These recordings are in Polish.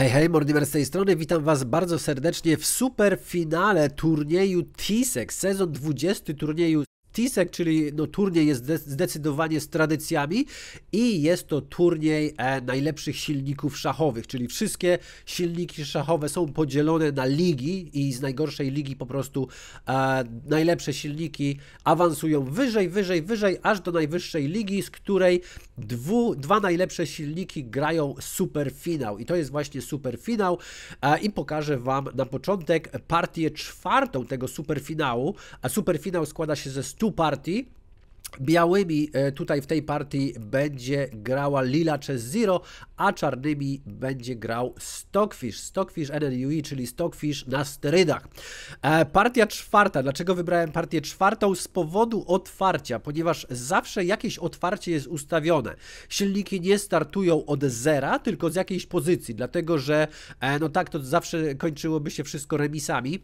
Hej, hej, Mordimer z tej strony, witam Was bardzo serdecznie w super finale turnieju TISEX, sezon 20 turnieju TISEK, czyli no, turniej jest zdecydowanie z tradycjami i jest to turniej e, najlepszych silników szachowych, czyli wszystkie silniki szachowe są podzielone na ligi i z najgorszej ligi po prostu e, najlepsze silniki awansują wyżej, wyżej, wyżej, aż do najwyższej ligi, z której dwu, dwa najlepsze silniki grają superfinał i to jest właśnie superfinał e, i pokażę Wam na początek partię czwartą tego superfinału, a superfinał składa się ze Two Party. Białymi e, tutaj w tej partii będzie grała Lila Chess Zero, a czarnymi będzie grał Stockfish. Stockfish NNUI, e, czyli Stockfish na sterydach. E, partia czwarta. Dlaczego wybrałem partię czwartą? Z powodu otwarcia, ponieważ zawsze jakieś otwarcie jest ustawione. Silniki nie startują od zera, tylko z jakiejś pozycji, dlatego że no tak to zawsze kończyłoby się wszystko remisami.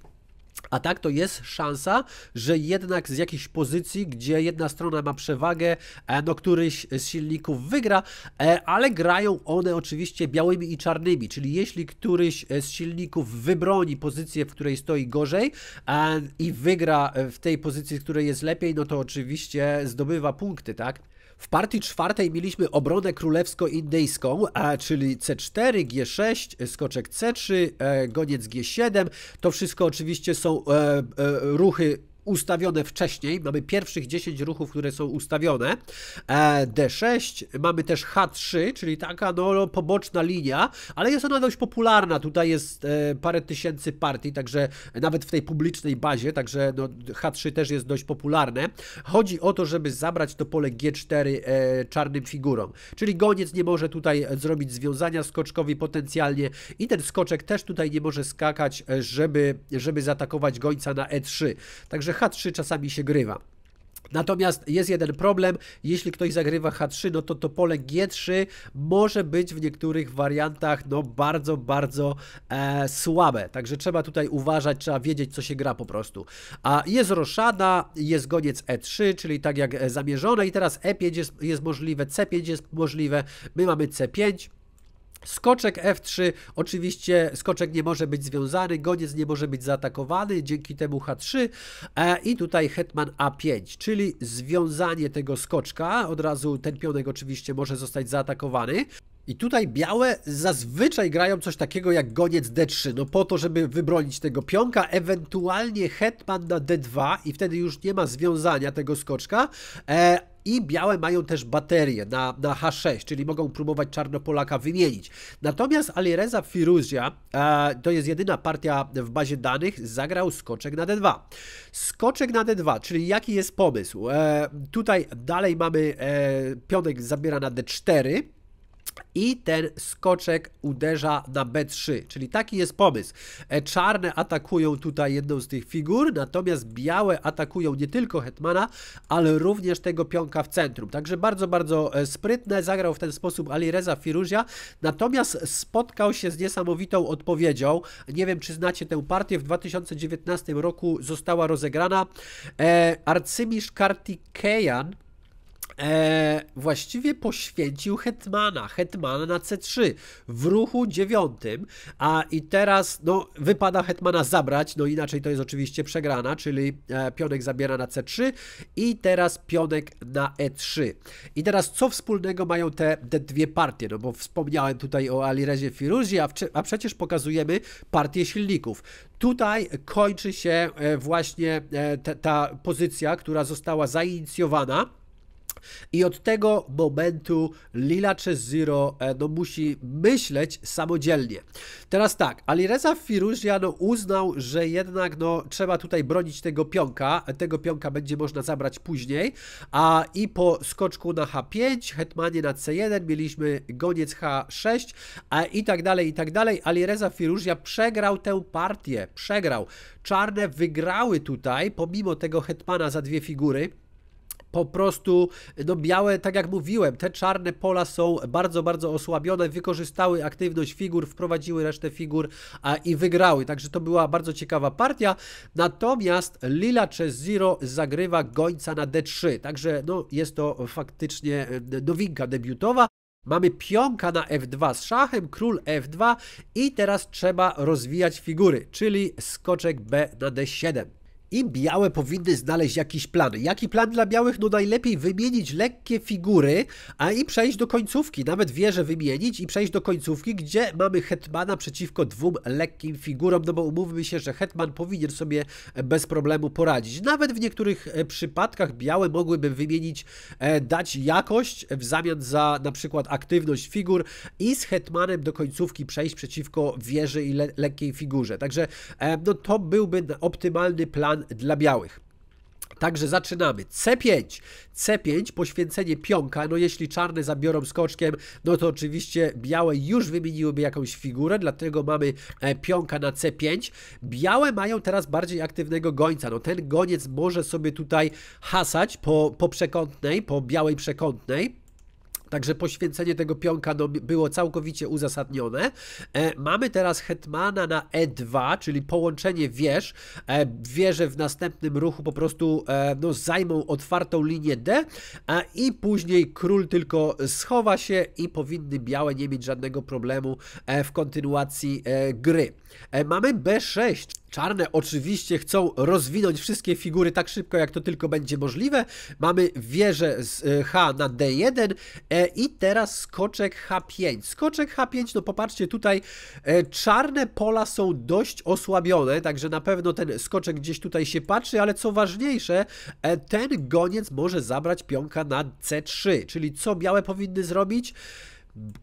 A tak to jest szansa, że jednak z jakiejś pozycji, gdzie jedna strona ma przewagę, e, no któryś z silników wygra, e, ale grają one oczywiście białymi i czarnymi, czyli jeśli któryś z silników wybroni pozycję, w której stoi gorzej e, i wygra w tej pozycji, w której jest lepiej, no to oczywiście zdobywa punkty, tak? W partii czwartej mieliśmy obronę królewsko-indyjską, czyli C4, G6, skoczek C3, e, goniec G7. To wszystko oczywiście są e, e, ruchy ustawione wcześniej. Mamy pierwszych 10 ruchów, które są ustawione. E, D6, mamy też H3, czyli taka no, poboczna linia, ale jest ona dość popularna. Tutaj jest e, parę tysięcy partii, także nawet w tej publicznej bazie, także no, H3 też jest dość popularne. Chodzi o to, żeby zabrać to pole G4 e, czarnym figurom, czyli goniec nie może tutaj zrobić związania skoczkowi potencjalnie i ten skoczek też tutaj nie może skakać, żeby, żeby zaatakować gońca na E3. Także H3 czasami się grywa. Natomiast jest jeden problem, jeśli ktoś zagrywa H3, no to to pole G3 może być w niektórych wariantach no bardzo, bardzo e, słabe, także trzeba tutaj uważać, trzeba wiedzieć co się gra po prostu. A jest roszada, jest goniec E3, czyli tak jak e, zamierzone i teraz E5 jest, jest możliwe, C5 jest możliwe, my mamy C5, Skoczek F3, oczywiście skoczek nie może być związany, goniec nie może być zaatakowany, dzięki temu H3 e, i tutaj hetman A5, czyli związanie tego skoczka, od razu ten pionek oczywiście może zostać zaatakowany. I tutaj białe zazwyczaj grają coś takiego jak goniec D3, no po to, żeby wybronić tego pionka, ewentualnie hetman na D2 i wtedy już nie ma związania tego skoczka, e, i białe mają też baterie na, na H6, czyli mogą próbować Czarnopolaka wymienić. Natomiast Alireza Firuzia, e, to jest jedyna partia w bazie danych, zagrał skoczek na D2. Skoczek na D2, czyli jaki jest pomysł? E, tutaj dalej mamy e, pionek zabiera na D4, i ten skoczek uderza na B3, czyli taki jest pomysł. E, czarne atakują tutaj jedną z tych figur, natomiast białe atakują nie tylko Hetmana, ale również tego pionka w centrum. Także bardzo, bardzo e, sprytne, zagrał w ten sposób Ali Reza Firuzia, natomiast spotkał się z niesamowitą odpowiedzią. Nie wiem, czy znacie tę partię, w 2019 roku została rozegrana. E, arcymistrz Kartikeyan E, właściwie poświęcił Hetmana, Hetmana na C3 w ruchu dziewiątym, a i teraz no, wypada Hetmana zabrać, no inaczej to jest oczywiście przegrana, czyli e, pionek zabiera na C3 i teraz pionek na E3. I teraz co wspólnego mają te, te dwie partie, no bo wspomniałem tutaj o Alirezie firuzji a, a przecież pokazujemy partię silników. Tutaj kończy się e, właśnie e, ta pozycja, która została zainicjowana i od tego momentu Lila Chess Zero e, no, musi myśleć samodzielnie. Teraz tak, Alireza Firuzia no, uznał, że jednak no, trzeba tutaj bronić tego pionka. Tego pionka będzie można zabrać później. A i po skoczku na H5, hetmanie na C1, mieliśmy goniec H6 a i tak dalej, i tak dalej. Alireza Firuzia przegrał tę partię. Przegrał. Czarne wygrały tutaj, pomimo tego hetmana za dwie figury po prostu, no białe, tak jak mówiłem, te czarne pola są bardzo, bardzo osłabione, wykorzystały aktywność figur, wprowadziły resztę figur a, i wygrały, także to była bardzo ciekawa partia, natomiast Lila chess Zero zagrywa gońca na D3, także no jest to faktycznie e, nowinka debiutowa. Mamy pionka na F2 z szachem, król F2 i teraz trzeba rozwijać figury, czyli skoczek B na D7. I białe powinny znaleźć jakiś plan. Jaki plan dla białych? No najlepiej wymienić lekkie figury, a i przejść do końcówki. Nawet wieżę wymienić i przejść do końcówki, gdzie mamy Hetmana przeciwko dwóm lekkim figurom, no bo umówmy się, że Hetman powinien sobie e, bez problemu poradzić. Nawet w niektórych e, przypadkach białe mogłyby wymienić, e, dać jakość w zamian za na przykład aktywność figur i z Hetmanem do końcówki przejść przeciwko wieży i le lekkiej figurze. Także no to byłby optymalny plan dla białych. Także zaczynamy. C5. C5, poświęcenie pionka. No jeśli czarne zabiorą skoczkiem, no to oczywiście białe już wymieniłyby jakąś figurę, dlatego mamy e, pionka na C5. Białe mają teraz bardziej aktywnego gońca. No ten goniec może sobie tutaj hasać po, po przekątnej, po białej przekątnej. Także poświęcenie tego pionka no, było całkowicie uzasadnione. E, mamy teraz hetmana na e2, czyli połączenie wież. E, wieże w następnym ruchu po prostu e, no, zajmą otwartą linię d a, i później król tylko schowa się i powinny białe nie mieć żadnego problemu e, w kontynuacji e, gry. E, mamy B6. Czarne oczywiście chcą rozwinąć wszystkie figury tak szybko, jak to tylko będzie możliwe. Mamy wieżę z e, H na D1 e, i teraz skoczek H5. Skoczek H5, no popatrzcie tutaj, czarne pola są dość osłabione, także na pewno ten skoczek gdzieś tutaj się patrzy, ale co ważniejsze, ten goniec może zabrać pionka na C3, czyli co białe powinny zrobić?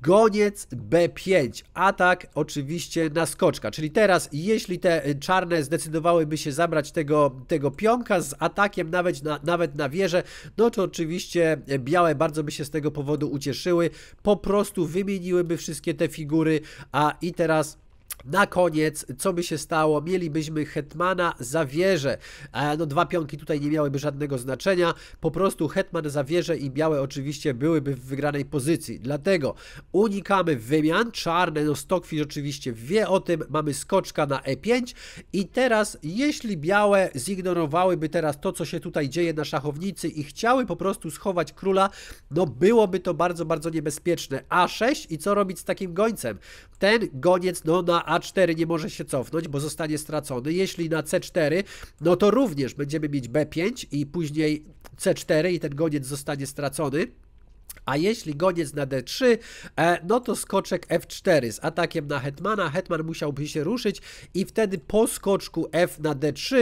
Goniec B5, atak oczywiście na skoczka, czyli teraz jeśli te y, czarne zdecydowałyby się zabrać tego, tego pionka z atakiem nawet na, nawet na wieżę, no to oczywiście y, białe bardzo by się z tego powodu ucieszyły, po prostu wymieniłyby wszystkie te figury, a i teraz na koniec, co by się stało? Mielibyśmy Hetmana Zawierze. E, no dwa pionki tutaj nie miałyby żadnego znaczenia. Po prostu Hetman Zawierze i białe oczywiście byłyby w wygranej pozycji. Dlatego unikamy wymian. Czarne, no Stockfish oczywiście wie o tym. Mamy skoczka na E5 i teraz jeśli białe zignorowałyby teraz to, co się tutaj dzieje na szachownicy i chciały po prostu schować króla, no byłoby to bardzo, bardzo niebezpieczne. A6 i co robić z takim gońcem? ten goniec no, na A4 nie może się cofnąć, bo zostanie stracony. Jeśli na C4, no to również będziemy mieć B5 i później C4 i ten goniec zostanie stracony. A jeśli goniec na D3, e, no to skoczek F4 z atakiem na hetmana. Hetman musiałby się ruszyć i wtedy po skoczku F na D3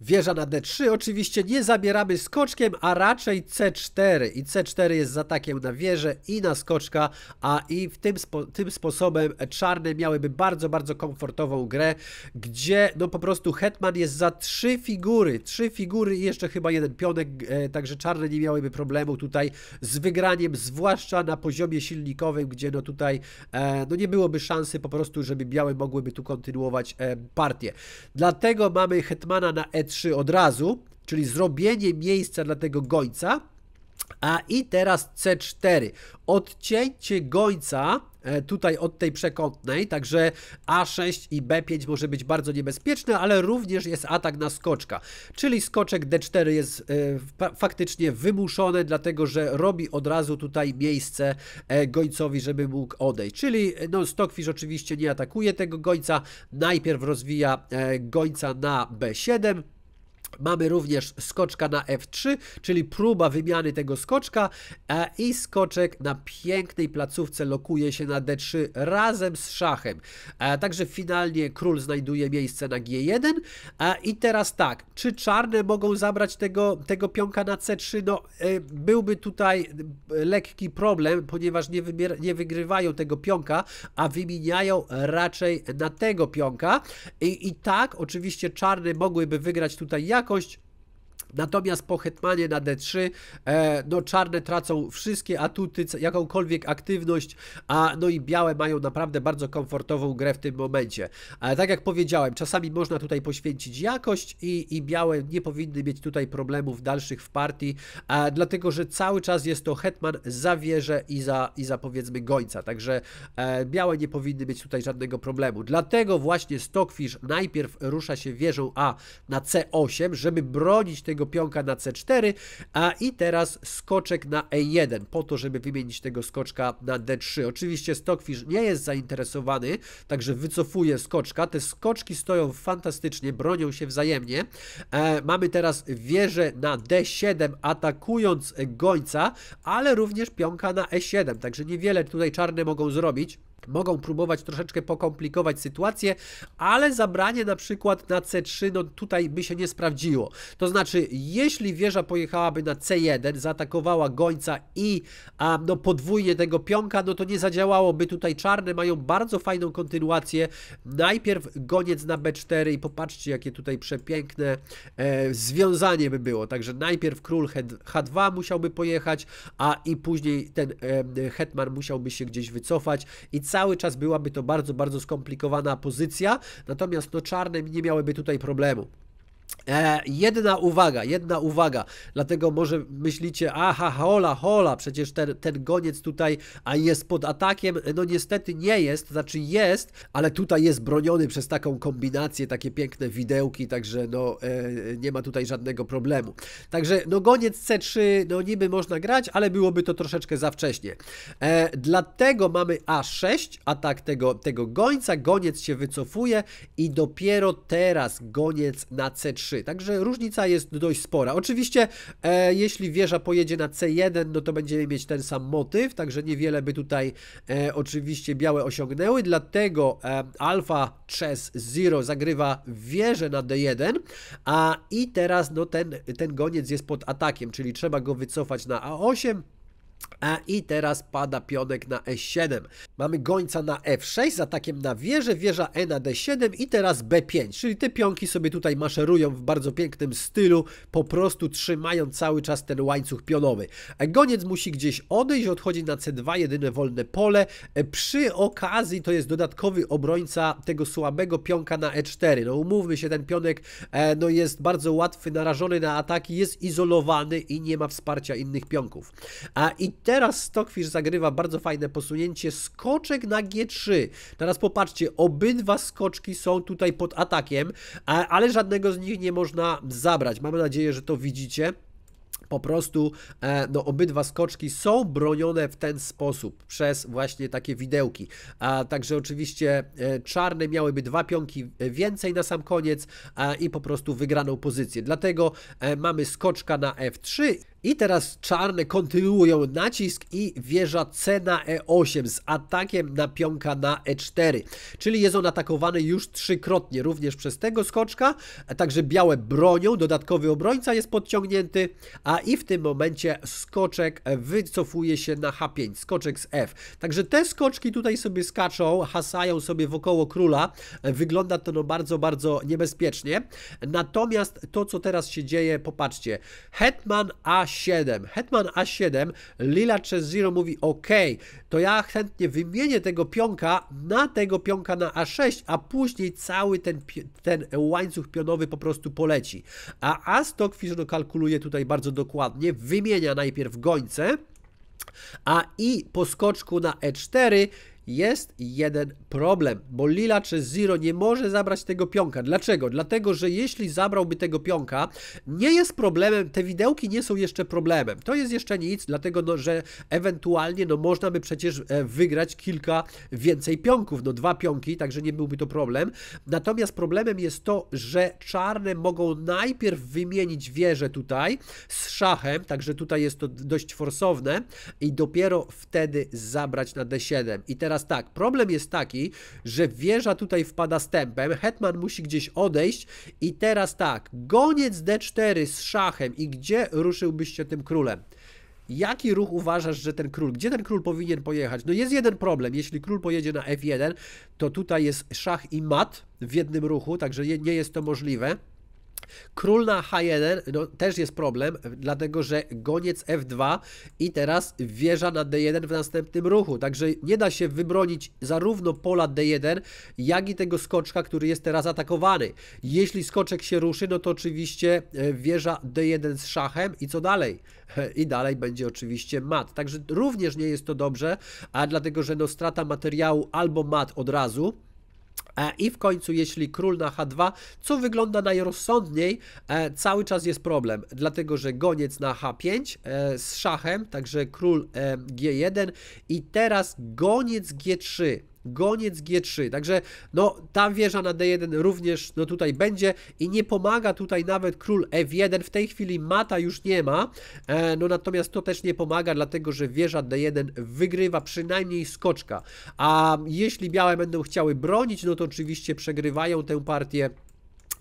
Wieża na D3 oczywiście nie zabieramy skoczkiem, a raczej C4 i C4 jest z atakiem na wieżę i na skoczka, a i w tym, spo tym sposobem czarne miałyby bardzo, bardzo komfortową grę, gdzie no po prostu hetman jest za trzy figury, trzy figury i jeszcze chyba jeden pionek, e, także czarne nie miałyby problemu tutaj z wygraniem, zwłaszcza na poziomie silnikowym, gdzie no tutaj e, no nie byłoby szansy po prostu, żeby białe mogłyby tu kontynuować e, partię. Dlatego mamy hetmana na E E3 od razu, czyli zrobienie miejsca dla tego gońca. A i teraz C4. Odcięcie gońca e, tutaj od tej przekątnej, także A6 i B5 może być bardzo niebezpieczne, ale również jest atak na skoczka, czyli skoczek D4 jest e, faktycznie wymuszony, dlatego że robi od razu tutaj miejsce e, gońcowi, żeby mógł odejść, czyli no, Stockfish oczywiście nie atakuje tego gońca, najpierw rozwija gońca na B7, Mamy również skoczka na F3, czyli próba wymiany tego skoczka i skoczek na pięknej placówce lokuje się na D3 razem z szachem. E, także finalnie król znajduje miejsce na G1 e, i teraz tak, czy czarne mogą zabrać tego, tego pionka na C3? No e, byłby tutaj lekki problem, ponieważ nie, nie wygrywają tego pionka, a wymieniają raczej na tego pionka i, i tak oczywiście czarne mogłyby wygrać tutaj jak jakość Natomiast po Hetmanie na D3 e, no czarne tracą wszystkie atuty, jakąkolwiek aktywność, a no i białe mają naprawdę bardzo komfortową grę w tym momencie. Ale tak jak powiedziałem, czasami można tutaj poświęcić jakość i, i białe nie powinny mieć tutaj problemów dalszych w partii, dlatego że cały czas jest to hetman za wieżę i za, i za powiedzmy gońca, także e, białe nie powinny mieć tutaj żadnego problemu. Dlatego właśnie Stockfish najpierw rusza się wieżą A na C8, żeby bronić tego swojego pionka na C4, a i teraz skoczek na E1, po to, żeby wymienić tego skoczka na D3. Oczywiście Stockfish nie jest zainteresowany, także wycofuje skoczka. Te skoczki stoją fantastycznie, bronią się wzajemnie. E, mamy teraz wieżę na D7, atakując gońca, ale również pionka na E7, także niewiele tutaj czarne mogą zrobić. Mogą próbować troszeczkę pokomplikować sytuację, ale zabranie na przykład na C3 no tutaj by się nie sprawdziło. To znaczy, jeśli wieża pojechałaby na C1, zaatakowała gońca i a, no, podwójnie tego pionka, no to nie zadziałałoby tutaj czarne, mają bardzo fajną kontynuację. Najpierw goniec na B4 i popatrzcie, jakie tutaj przepiękne e, związanie by było. Także najpierw król H2 musiałby pojechać, a i później ten e, hetman musiałby się gdzieś wycofać i cały cały czas byłaby to bardzo, bardzo skomplikowana pozycja, natomiast no czarne nie miałyby tutaj problemu. E, jedna uwaga, jedna uwaga, dlatego może myślicie, aha, hola, hola, przecież ten, ten goniec tutaj a jest pod atakiem, no niestety nie jest, znaczy jest, ale tutaj jest broniony przez taką kombinację, takie piękne widełki, także no e, nie ma tutaj żadnego problemu. Także no goniec C3, no niby można grać, ale byłoby to troszeczkę za wcześnie. E, dlatego mamy A6, atak tego, tego gońca, goniec się wycofuje i dopiero teraz goniec na c 3 3, także różnica jest dość spora. Oczywiście, e, jeśli wieża pojedzie na C1, no to będziemy mieć ten sam motyw, także niewiele by tutaj e, oczywiście białe osiągnęły, dlatego e, alfa chess 0 zagrywa wieżę na D1, a i teraz no ten, ten goniec jest pod atakiem, czyli trzeba go wycofać na A8, a I teraz pada pionek na E7. Mamy gońca na F6 z atakiem na wieżę, wieża E na e D7 i teraz B5. Czyli te pionki sobie tutaj maszerują w bardzo pięknym stylu, po prostu trzymają cały czas ten łańcuch pionowy. E, goniec musi gdzieś odejść, odchodzi na C2, jedyne wolne pole. E, przy okazji to jest dodatkowy obrońca tego słabego pionka na E4. No umówmy się, ten pionek no, jest bardzo łatwy, narażony na ataki, jest izolowany i nie ma wsparcia innych pionków. A i teraz Stockfish zagrywa bardzo fajne posunięcie, skoczek na G3. Teraz popatrzcie, obydwa skoczki są tutaj pod atakiem, ale żadnego z nich nie można zabrać. Mamy nadzieję, że to widzicie. Po prostu e, no, obydwa skoczki są bronione w ten sposób przez właśnie takie widełki. A, także oczywiście e, czarne miałyby dwa pionki e, więcej na sam koniec i po prostu wygraną pozycję. Dlatego mamy skoczka na F3 i teraz czarne kontynuują nacisk i wieża C na E8 z atakiem na pionka na E4. Czyli jest on atakowany już trzykrotnie, również przez tego skoczka, także białe bronią, dodatkowy obrońca jest podciągnięty, a i w tym momencie skoczek wycofuje się na H5, skoczek z F. Także te skoczki tutaj sobie skaczą, hasają sobie wokoło króla, wygląda to no bardzo, bardzo niebezpiecznie. Natomiast to, co teraz się dzieje, popatrzcie, hetman A a7. Hetman A7, Lila Chess Zero mówi ok, to ja chętnie wymienię tego pionka na tego pionka na A6, a później cały ten, ten łańcuch pionowy po prostu poleci. A Astok Fission kalkuluje tutaj bardzo dokładnie, wymienia najpierw gońce, a i po skoczku na E4 jest jeden problem, bo Lila czy Zero nie może zabrać tego pionka. Dlaczego? Dlatego, że jeśli zabrałby tego pionka, nie jest problemem, te widełki nie są jeszcze problemem. To jest jeszcze nic, dlatego, no, że ewentualnie no, można by przecież e, wygrać kilka więcej pionków, no dwa pionki, także nie byłby to problem. Natomiast problemem jest to, że czarne mogą najpierw wymienić wieżę tutaj z szachem, także tutaj jest to dość forsowne i dopiero wtedy zabrać na D7. I teraz teraz tak, problem jest taki, że wieża tutaj wpada z hetman musi gdzieś odejść i teraz tak, goniec d4 z szachem i gdzie ruszyłbyście tym królem? Jaki ruch uważasz, że ten król, gdzie ten król powinien pojechać? No jest jeden problem, jeśli król pojedzie na f1, to tutaj jest szach i mat w jednym ruchu, także nie jest to możliwe. Król na H1 no, też jest problem, dlatego że goniec F2 i teraz wieża na D1 w następnym ruchu. Także nie da się wybronić zarówno pola D1, jak i tego skoczka, który jest teraz atakowany. Jeśli skoczek się ruszy, no to oczywiście e, wieża D1 z szachem i co dalej? E, I dalej będzie oczywiście mat. Także również nie jest to dobrze, a dlatego, że no strata materiału albo mat od razu, E, I w końcu, jeśli król na H2, co wygląda najrozsądniej, e, cały czas jest problem, dlatego że goniec na H5 e, z szachem, także król G1 i teraz goniec G3 goniec G3. Także no ta wieża na D1 również no tutaj będzie i nie pomaga tutaj nawet król F1. W tej chwili mata już nie ma, e, no natomiast to też nie pomaga, dlatego że wieża D1 wygrywa przynajmniej skoczka. A jeśli białe będą chciały bronić, no to oczywiście przegrywają tę partię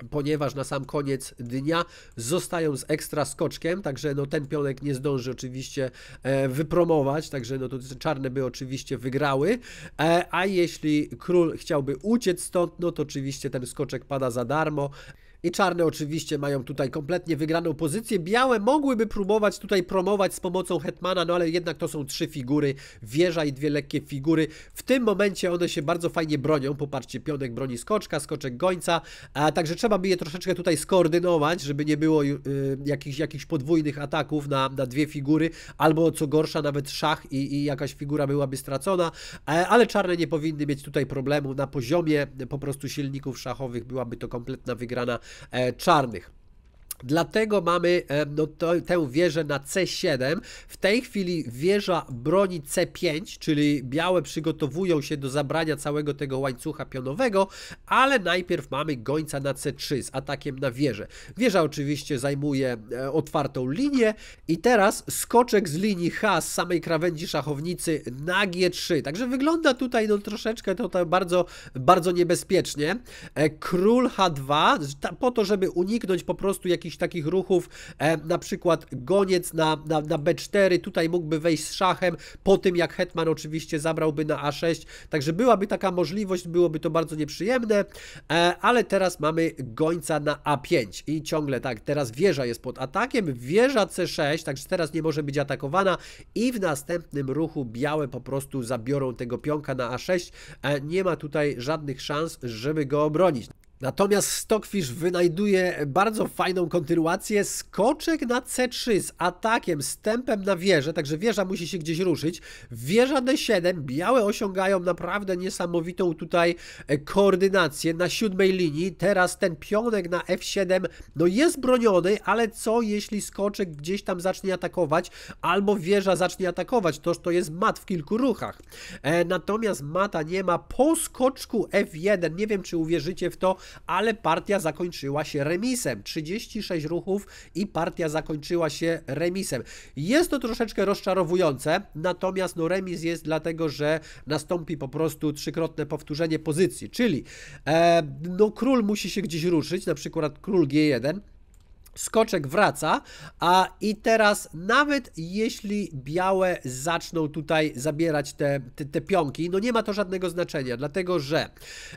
ponieważ na sam koniec dnia zostają z ekstra skoczkiem, także no ten pionek nie zdąży oczywiście e, wypromować, także no to czarne by oczywiście wygrały, e, a jeśli król chciałby uciec stąd, no to oczywiście ten skoczek pada za darmo, i czarne oczywiście mają tutaj kompletnie wygraną pozycję. Białe mogłyby próbować tutaj promować z pomocą Hetmana, no ale jednak to są trzy figury, wieża i dwie lekkie figury. W tym momencie one się bardzo fajnie bronią. Popatrzcie, pionek broni skoczka, skoczek gońca, a także trzeba by je troszeczkę tutaj skoordynować, żeby nie było y, y jakichś, podwójnych ataków na, na dwie figury, albo co gorsza nawet szach i, i jakaś figura byłaby stracona, e, ale czarne nie powinny mieć tutaj problemu. Na poziomie po prostu silników szachowych byłaby to kompletna wygrana E, czarnych. Dlatego mamy e, no, to, tę wieżę na C7. W tej chwili wieża broni C5, czyli białe przygotowują się do zabrania całego tego łańcucha pionowego, ale najpierw mamy gońca na C3 z atakiem na wieżę. Wieża oczywiście zajmuje e, otwartą linię i teraz skoczek z linii H z samej krawędzi szachownicy na G3. Także wygląda tutaj no, troszeczkę to, to bardzo, bardzo niebezpiecznie. E, król H2 po to, żeby uniknąć po prostu jakiejś jakichś takich ruchów, e, na przykład goniec na, na, na B4, tutaj mógłby wejść z szachem, po tym jak hetman oczywiście zabrałby na A6, także byłaby taka możliwość, byłoby to bardzo nieprzyjemne, e, ale teraz mamy gońca na A5 i ciągle tak, teraz wieża jest pod atakiem, wieża C6, także teraz nie może być atakowana i w następnym ruchu białe po prostu zabiorą tego pionka na A6, e, nie ma tutaj żadnych szans, żeby go obronić. Natomiast Stockfish wynajduje bardzo fajną kontynuację skoczek na C3 z atakiem, stępem na wieżę, także wieża musi się gdzieś ruszyć. Wieża D7, białe osiągają naprawdę niesamowitą tutaj e, koordynację na siódmej linii. Teraz ten pionek na F7 no jest broniony, ale co jeśli skoczek gdzieś tam zacznie atakować albo wieża zacznie atakować, toż to jest mat w kilku ruchach. E, natomiast mata nie ma po skoczku F1, nie wiem czy uwierzycie w to, ale partia zakończyła się remisem. 36 ruchów i partia zakończyła się remisem. Jest to troszeczkę rozczarowujące, natomiast no remis jest dlatego, że nastąpi po prostu trzykrotne powtórzenie pozycji, czyli e, no król musi się gdzieś ruszyć, na przykład król G1, Skoczek wraca, a i teraz nawet jeśli białe zaczną tutaj zabierać te, te, te pionki, no nie ma to żadnego znaczenia, dlatego że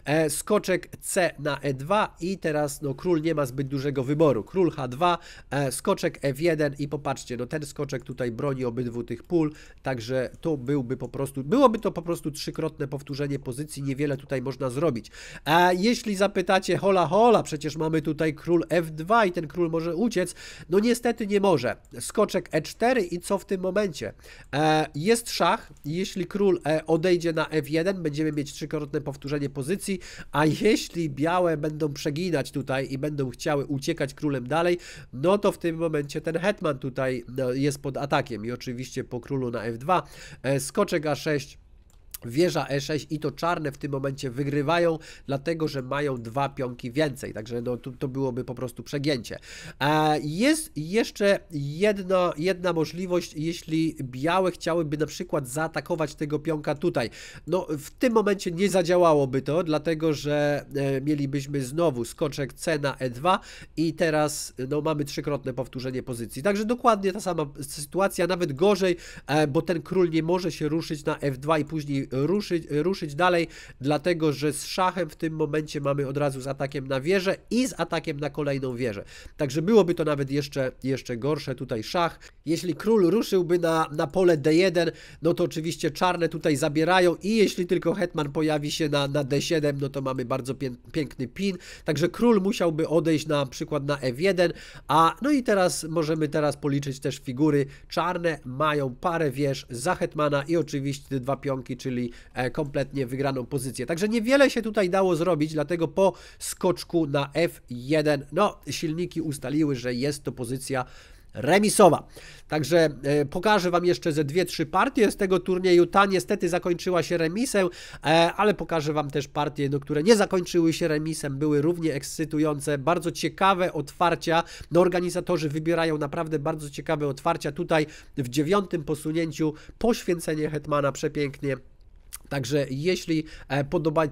e, skoczek C na E2 i teraz no król nie ma zbyt dużego wyboru. Król H2, e, skoczek F1 e i popatrzcie, no ten skoczek tutaj broni obydwu tych pól, także to byłby po prostu, byłoby to po prostu trzykrotne powtórzenie pozycji, niewiele tutaj można zrobić. A e, jeśli zapytacie hola hola, przecież mamy tutaj król F2 i ten król może może uciec. No niestety nie może. Skoczek e4 i co w tym momencie? E, jest szach, jeśli król e, odejdzie na f1, będziemy mieć trzykrotne powtórzenie pozycji, a jeśli białe będą przeginać tutaj i będą chciały uciekać królem dalej, no to w tym momencie ten hetman tutaj no, jest pod atakiem i oczywiście po królu na f2, e, skoczek a6, Wieża E6 i to czarne w tym momencie wygrywają, dlatego że mają dwa pionki więcej, także no, to, to byłoby po prostu przegięcie. E, jest jeszcze jedno, jedna możliwość, jeśli białe chciałyby na przykład zaatakować tego pionka tutaj. No w tym momencie nie zadziałałoby to, dlatego że e, mielibyśmy znowu skoczek C na E2 i teraz no, mamy trzykrotne powtórzenie pozycji. Także dokładnie ta sama sytuacja, nawet gorzej, e, bo ten król nie może się ruszyć na F2 i później ruszyć, ruszyć dalej, dlatego że z szachem w tym momencie mamy od razu z atakiem na wieżę i z atakiem na kolejną wieżę. Także byłoby to nawet jeszcze, jeszcze gorsze tutaj szach. Jeśli król ruszyłby na, na pole D1, no to oczywiście czarne tutaj zabierają i jeśli tylko hetman pojawi się na, na D7, no to mamy bardzo pię piękny pin. Także król musiałby odejść na przykład na F1, e a no i teraz możemy teraz policzyć też figury. Czarne mają parę wież za hetmana i oczywiście te dwa pionki, czyli czyli e, kompletnie wygraną pozycję. Także niewiele się tutaj dało zrobić, dlatego po skoczku na F1, no silniki ustaliły, że jest to pozycja remisowa. Także e, pokażę Wam jeszcze ze dwie, trzy partie z tego turnieju. Ta niestety zakończyła się remisem, e, ale pokażę Wam też partie, no, które nie zakończyły się remisem, były równie ekscytujące, bardzo ciekawe otwarcia. No, organizatorzy wybierają naprawdę bardzo ciekawe otwarcia. Tutaj w dziewiątym posunięciu poświęcenie Hetmana przepięknie Także jeśli e, podoba,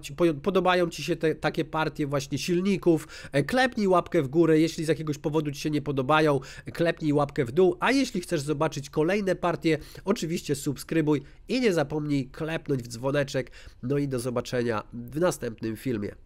podobają Ci się te, takie partie właśnie silników, e, klepnij łapkę w górę, jeśli z jakiegoś powodu Ci się nie podobają, e, klepnij łapkę w dół, a jeśli chcesz zobaczyć kolejne partie, oczywiście subskrybuj i nie zapomnij klepnąć w dzwoneczek, no i do zobaczenia w następnym filmie.